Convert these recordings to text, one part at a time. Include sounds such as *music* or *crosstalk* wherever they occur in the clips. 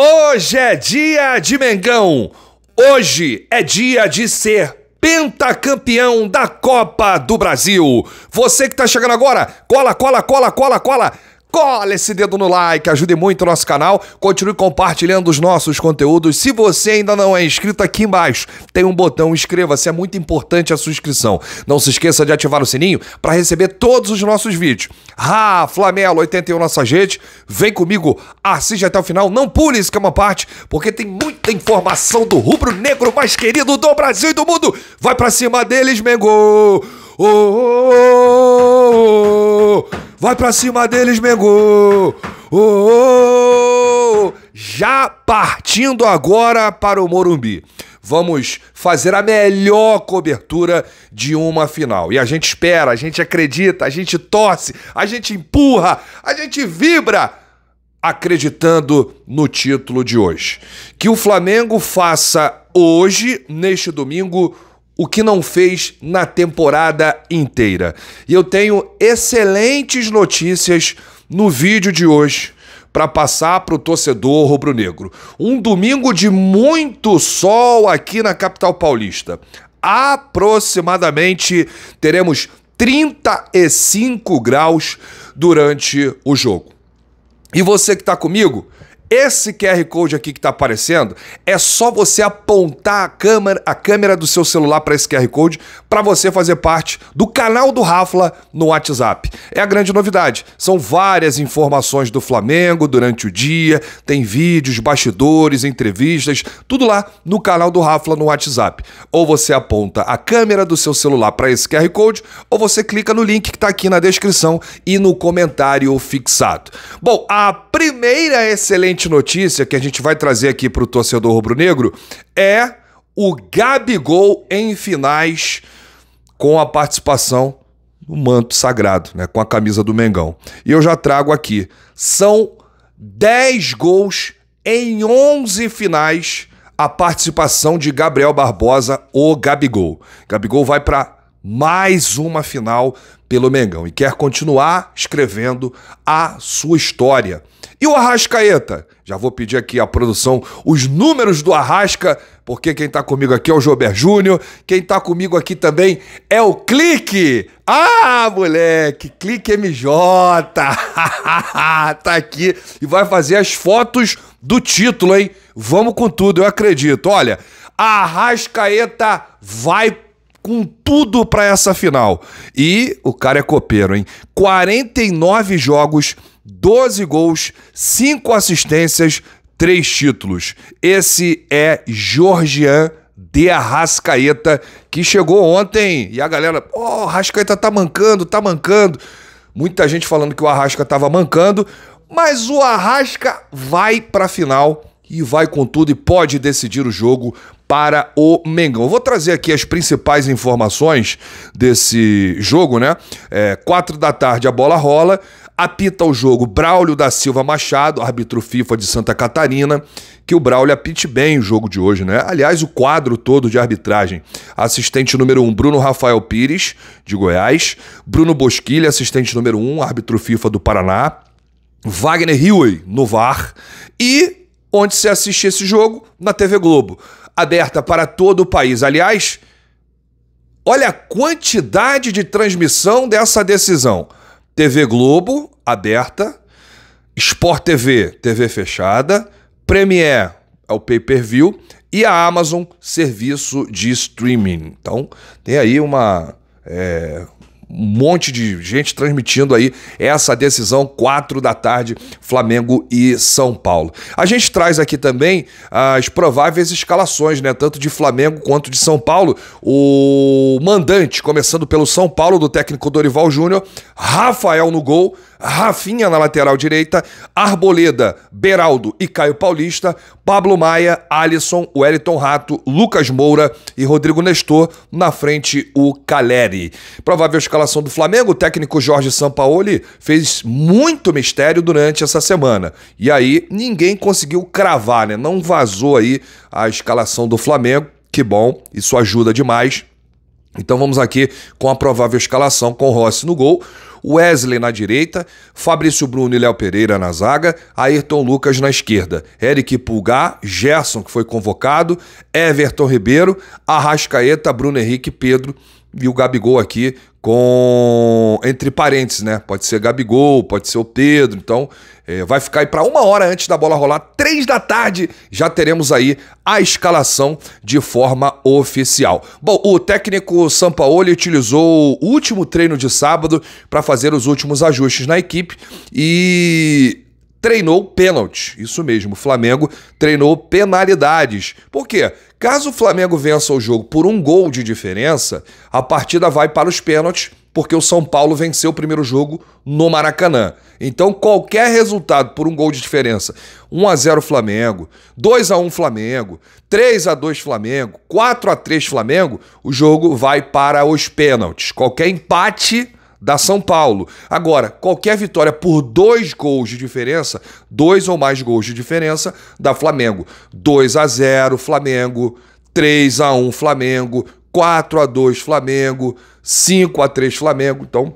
Hoje é dia de Mengão. Hoje é dia de ser pentacampeão da Copa do Brasil. Você que tá chegando agora, cola, cola, cola, cola, cola. Cola esse dedo no like, ajude muito o nosso canal. Continue compartilhando os nossos conteúdos. Se você ainda não é inscrito, aqui embaixo tem um botão inscreva-se. É muito importante a sua inscrição. Não se esqueça de ativar o sininho para receber todos os nossos vídeos. Ah, Flamelo 81 nossa gente. Vem comigo, assiste até o final. Não pule é uma parte, porque tem muita informação do rubro negro mais querido do Brasil e do mundo. Vai para cima deles, Mengo! Oh, oh, oh. Vai pra cima deles, Mengô! Oh, oh, oh. Já partindo agora para o Morumbi. Vamos fazer a melhor cobertura de uma final. E a gente espera, a gente acredita, a gente torce, a gente empurra, a gente vibra acreditando no título de hoje. Que o Flamengo faça hoje, neste domingo, o que não fez na temporada inteira. E eu tenho excelentes notícias no vídeo de hoje para passar para o torcedor rubro-negro. Um domingo de muito sol aqui na capital paulista. Aproximadamente teremos 35 graus durante o jogo. E você que está comigo, esse QR Code aqui que está aparecendo é só você apontar a câmera, a câmera do seu celular para esse QR Code para você fazer parte do canal do Rafla no WhatsApp. É a grande novidade. São várias informações do Flamengo durante o dia, tem vídeos, bastidores, entrevistas, tudo lá no canal do Rafla no WhatsApp. Ou você aponta a câmera do seu celular para esse QR Code, ou você clica no link que está aqui na descrição e no comentário fixado. Bom, a primeira excelente notícia que a gente vai trazer aqui para o torcedor rubro-negro é o Gabigol em finais com a participação no manto sagrado, né, com a camisa do Mengão. E eu já trago aqui, são 10 gols em 11 finais a participação de Gabriel Barbosa, o Gabigol. Gabigol vai para mais uma final pelo Mengão e quer continuar escrevendo a sua história. E o Arrascaeta? Já vou pedir aqui à produção os números do Arrasca, porque quem está comigo aqui é o Jober Júnior, quem está comigo aqui também é o Clique. Ah, moleque, Clique MJ. *laughs* tá aqui e vai fazer as fotos do título, hein? Vamos com tudo, eu acredito. Olha, a Arrascaeta vai com tudo para essa final. E o cara é copeiro, hein? 49 jogos 12 gols, 5 assistências, 3 títulos. Esse é Georgian de Arrascaeta, que chegou ontem e a galera, ó, oh, Arrascaeta tá mancando, tá mancando. Muita gente falando que o Arrasca tava mancando, mas o Arrasca vai pra final e vai com tudo e pode decidir o jogo para o Mengão. Eu vou trazer aqui as principais informações desse jogo, né? É, quatro da tarde a bola rola, Apita o jogo Braulio da Silva Machado, árbitro FIFA de Santa Catarina, que o Braulio apite bem o jogo de hoje, né? Aliás, o quadro todo de arbitragem. Assistente número 1, um, Bruno Rafael Pires, de Goiás. Bruno Bosquilha, assistente número 1, um, árbitro FIFA do Paraná. Wagner Huey, no VAR. E onde se assiste esse jogo? Na TV Globo. Aberta para todo o país. Aliás, olha a quantidade de transmissão dessa decisão. TV Globo aberta, Sport TV, TV fechada, Premiere é o pay-per-view e a Amazon serviço de streaming. Então tem aí uma é, um monte de gente transmitindo aí essa decisão, quatro da tarde, Flamengo e São Paulo. A gente traz aqui também as prováveis escalações, né? Tanto de Flamengo quanto de São Paulo. O mandante, começando pelo São Paulo, do técnico Dorival Júnior, Rafael no gol. Rafinha na lateral direita, Arboleda, Beraldo e Caio Paulista, Pablo Maia, Alisson, Wellington Rato, Lucas Moura e Rodrigo Nestor, na frente o Caleri. Provável escalação do Flamengo, o técnico Jorge Sampaoli fez muito mistério durante essa semana. E aí ninguém conseguiu cravar, né? Não vazou aí a escalação do Flamengo. Que bom, isso ajuda demais então vamos aqui com a provável escalação com Rossi no gol, Wesley na direita, Fabrício Bruno e Léo Pereira na zaga, Ayrton Lucas na esquerda, Eric Pulgar, Gerson que foi convocado, Everton Ribeiro, Arrascaeta, Bruno Henrique, Pedro e o Gabigol aqui com entre parênteses, né? Pode ser Gabigol, pode ser o Pedro. Então, é, vai ficar aí para uma hora antes da bola rolar, três da tarde, já teremos aí a escalação de forma oficial. Bom, o técnico Sampaoli utilizou o último treino de sábado para fazer os últimos ajustes na equipe e treinou pênalti. Isso mesmo, o Flamengo treinou penalidades. Por quê? Caso o Flamengo vença o jogo por um gol de diferença, a partida vai para os pênaltis, porque o São Paulo venceu o primeiro jogo no Maracanã. Então, qualquer resultado por um gol de diferença, 1 a 0 Flamengo, 2 a 1 Flamengo, 3 a 2 Flamengo, 4 a 3 Flamengo, o jogo vai para os pênaltis. Qualquer empate da São Paulo. Agora, qualquer vitória por dois gols de diferença, dois ou mais gols de diferença, da Flamengo. 2 a 0 Flamengo, 3 a 1 Flamengo, 4 a 2 Flamengo, 5 a 3 Flamengo. Então,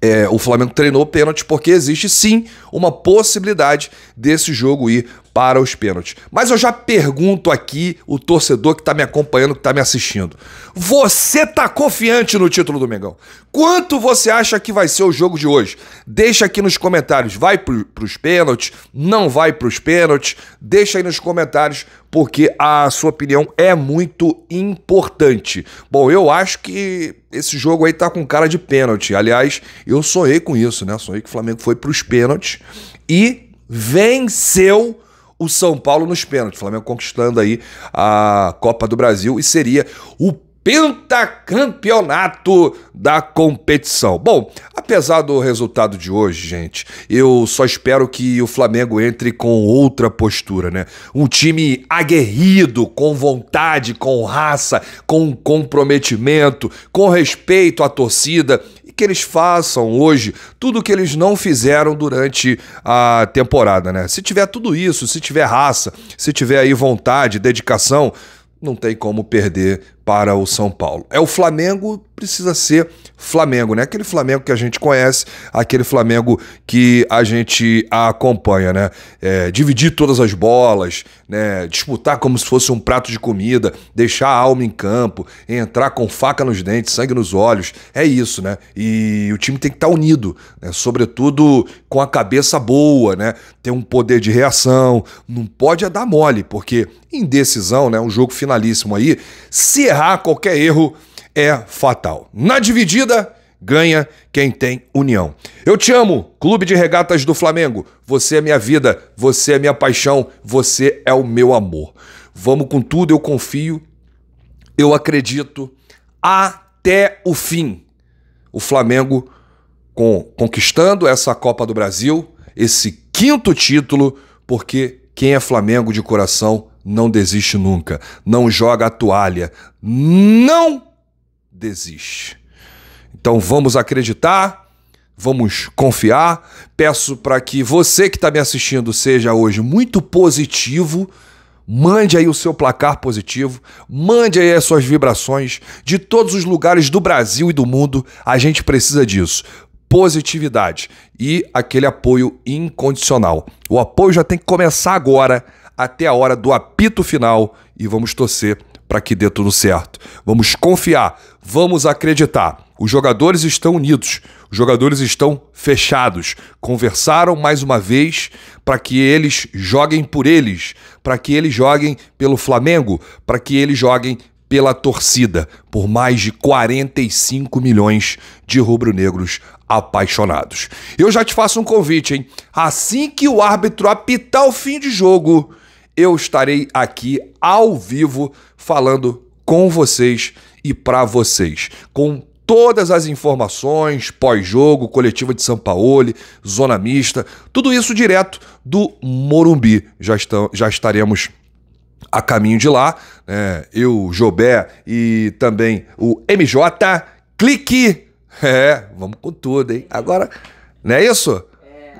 é, o Flamengo treinou pênalti porque existe sim uma possibilidade desse jogo ir para os pênaltis. Mas eu já pergunto aqui o torcedor que está me acompanhando, que está me assistindo. Você tá confiante no título do Mengão? Quanto você acha que vai ser o jogo de hoje? Deixa aqui nos comentários. Vai para os pênaltis? Não vai para os pênaltis? Deixa aí nos comentários, porque a sua opinião é muito importante. Bom, eu acho que esse jogo aí tá com cara de pênalti. Aliás, eu sonhei com isso, né? Sonhei que o Flamengo foi para os pênaltis e venceu o São Paulo nos pênaltis. O Flamengo conquistando aí a Copa do Brasil e seria o pentacampeonato da competição. Bom, apesar do resultado de hoje, gente, eu só espero que o Flamengo entre com outra postura, né? Um time aguerrido, com vontade, com raça, com comprometimento, com respeito à torcida que eles façam hoje tudo que eles não fizeram durante a temporada, né? Se tiver tudo isso, se tiver raça, se tiver aí vontade, dedicação, não tem como perder para o São Paulo. É o Flamengo precisa ser Flamengo, né? Aquele Flamengo que a gente conhece, aquele Flamengo que a gente acompanha, né? É, dividir todas as bolas, né? Disputar como se fosse um prato de comida, deixar a alma em campo, entrar com faca nos dentes, sangue nos olhos, é isso, né? E o time tem que estar tá unido, né? sobretudo com a cabeça boa, né? Ter um poder de reação, não pode é dar mole, porque indecisão, né? Um jogo finalíssimo aí, se errar qualquer erro é fatal. Na dividida, ganha quem tem união. Eu te amo, Clube de Regatas do Flamengo. Você é minha vida, você é minha paixão, você é o meu amor. Vamos com tudo, eu confio, eu acredito. Até o fim. O Flamengo com, conquistando essa Copa do Brasil, esse quinto título, porque quem é Flamengo de coração não desiste nunca, não joga a toalha, não desiste. Então vamos acreditar, vamos confiar. Peço para que você que está me assistindo seja hoje muito positivo. Mande aí o seu placar positivo, mande aí as suas vibrações de todos os lugares do Brasil e do mundo. A gente precisa disso. Positividade e aquele apoio incondicional. O apoio já tem que começar agora, até a hora do apito final, e vamos torcer para que dê tudo certo. Vamos confiar, vamos acreditar. Os jogadores estão unidos, os jogadores estão fechados. Conversaram mais uma vez para que eles joguem por eles, para que eles joguem pelo Flamengo, para que eles joguem pela torcida, por mais de 45 milhões de rubro-negros apaixonados. Eu já te faço um convite, hein? Assim que o árbitro apitar o fim de jogo, eu estarei aqui ao vivo falando com vocês e para vocês, com todas as informações pós-jogo, coletiva de São Paulo, zona mista, tudo isso direto do Morumbi. Já, estão, já estaremos a caminho de lá, né? eu, Jobé e também o MJ, clique! É, vamos com tudo, hein? Agora, não é isso?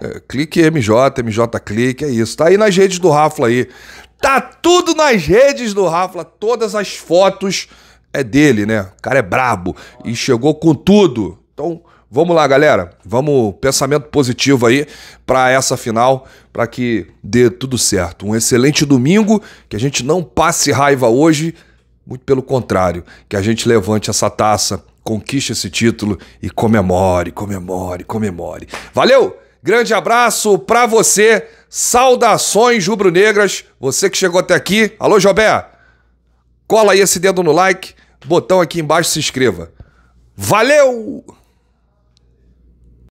É, clique MJ, MJ Clique, é isso. Tá aí nas redes do Rafla aí. Tá tudo nas redes do Rafla, todas as fotos é dele, né? O cara é brabo e chegou com tudo. Então, vamos lá, galera. Vamos pensamento positivo aí para essa final, para que dê tudo certo. Um excelente domingo, que a gente não passe raiva hoje, muito pelo contrário, que a gente levante essa taça, conquiste esse título e comemore, comemore, comemore. Valeu! Grande abraço para você. Saudações rubro-negras. Você que chegou até aqui. Alô, Jobé. Cola aí esse dedo no like, botão aqui embaixo se inscreva. Valeu!